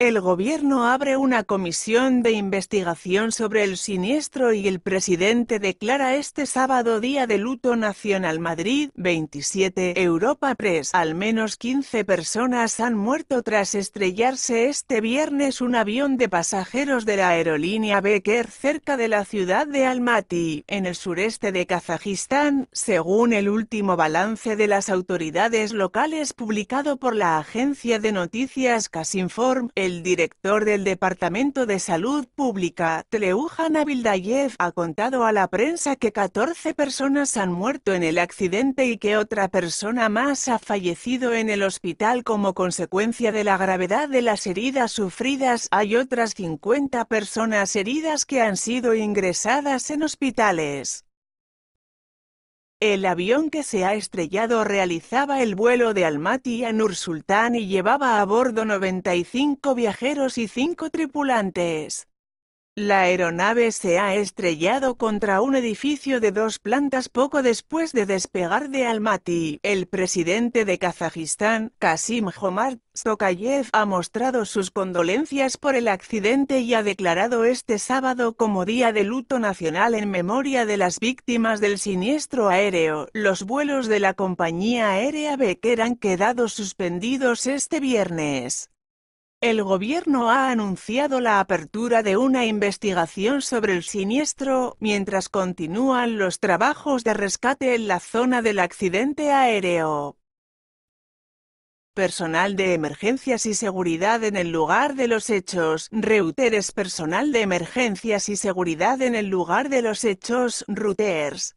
El gobierno abre una comisión de investigación sobre el siniestro y el presidente declara este sábado día de luto nacional Madrid 27 Europa Press. Al menos 15 personas han muerto tras estrellarse este viernes un avión de pasajeros de la aerolínea Becker cerca de la ciudad de Almaty, en el sureste de Kazajistán, según el último balance de las autoridades locales publicado por la agencia de noticias Casinform. El el director del Departamento de Salud Pública, Tleuja Navildayev, ha contado a la prensa que 14 personas han muerto en el accidente y que otra persona más ha fallecido en el hospital como consecuencia de la gravedad de las heridas sufridas. Hay otras 50 personas heridas que han sido ingresadas en hospitales. El avión que se ha estrellado realizaba el vuelo de Almaty a Nur Sultán y llevaba a bordo 95 viajeros y 5 tripulantes. La aeronave se ha estrellado contra un edificio de dos plantas poco después de despegar de Almaty. El presidente de Kazajistán, Kasim Jomart Tokayev, ha mostrado sus condolencias por el accidente y ha declarado este sábado como día de luto nacional en memoria de las víctimas del siniestro aéreo. Los vuelos de la compañía aérea Becker han quedado suspendidos este viernes. El gobierno ha anunciado la apertura de una investigación sobre el siniestro, mientras continúan los trabajos de rescate en la zona del accidente aéreo. Personal de emergencias y seguridad en el lugar de los hechos. Reuters Personal de emergencias y seguridad en el lugar de los hechos. Reuters.